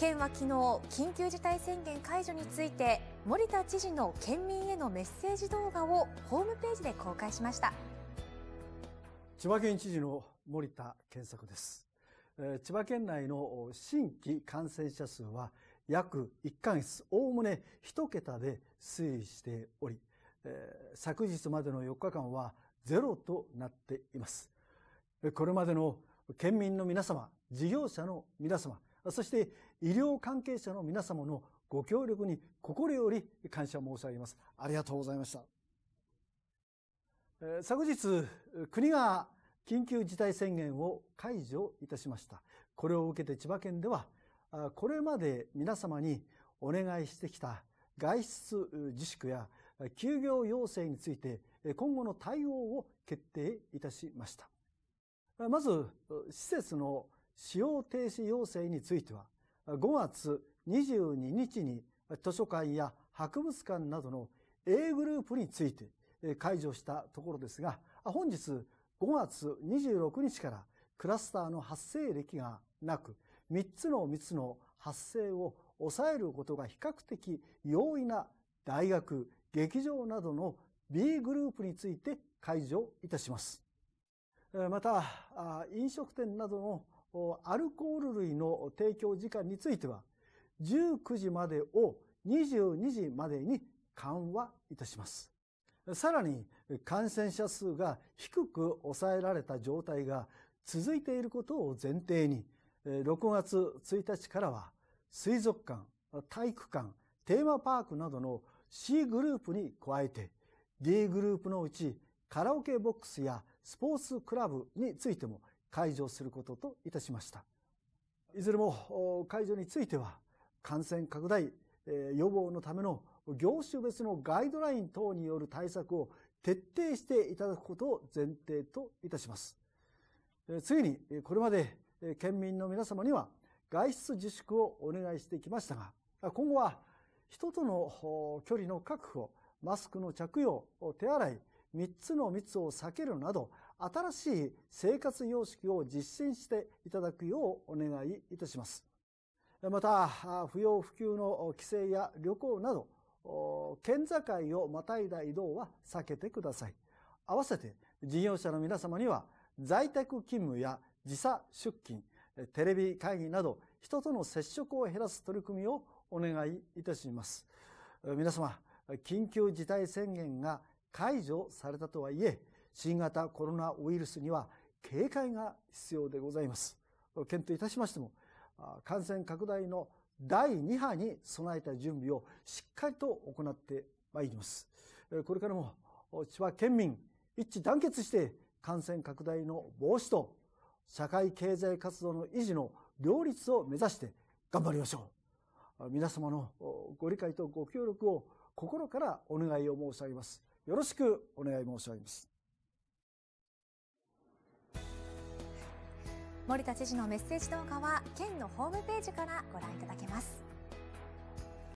県は昨日緊急事態宣言解除について森田知事の県民へのメッセージ動画をホームページで公開しました千葉県知事の森田健作です千葉県内の新規感染者数は約1ヶ月おおむね1桁で推移しており昨日までの4日間はゼロとなっていますこれまでの県民の皆様事業者の皆様そして医療関係者の皆様のご協力に心より感謝申し上げます。ありがとうございました。昨日、国が緊急事態宣言を解除いたしました。これを受けて千葉県では、これまで皆様にお願いしてきた外出自粛や休業要請について今後の対応を決定いたしました。まず、施設の使用停止要請については、5月22日に図書館や博物館などの A グループについて解除したところですが、本日5月26日からクラスターの発生歴がなく、3つの密の発生を抑えることが比較的容易な大学、劇場などの B グループについて解除いたします。また、飲食店などのアルコール類の提供時間については、19時までを22時までに緩和いたします。さらに感染者数が低く抑えられた状態が続いていることを前提に、6月1日からは水族館、体育館、テーマパークなどの C グループに加えて D グループのうちカラオケボックスやスポーツクラブについても解除することといたしました。いずれも解除については、感染拡大予防のための業種別のガイドライン等による対策を徹底していただくことを前提といたします。次に、これまで県民の皆様には外出自粛をお願いしてきましたが、今後は人との距離の確保、マスクの着用、手洗い、3つの密を避けるなど、新しい生活様式を実践していただくようお願いいたします。また、不要不急の帰省や旅行など、県境をまたいだ移動は避けてください。合わせて事業者の皆様には在宅勤務や時差出勤、テレビ会議など人との接触を減らす取り組みをお願いいたします。皆様、緊急事態宣言が解除されたとはいえ、新型コロナウイルスには警戒が必要でございます。検討いたしましても、感染拡大の第2波に備えた準備をしっかりと行ってまいります。これからも千葉県民一致団結して感染拡大の防止と社会経済活動の維持の両立を目指して頑張りましょう。皆様のご理解とご協力を心からお願いを申し上げます。よろしくお願い申し上げます。森田知事のメッセージ動画は県のホームページからご覧いただけます。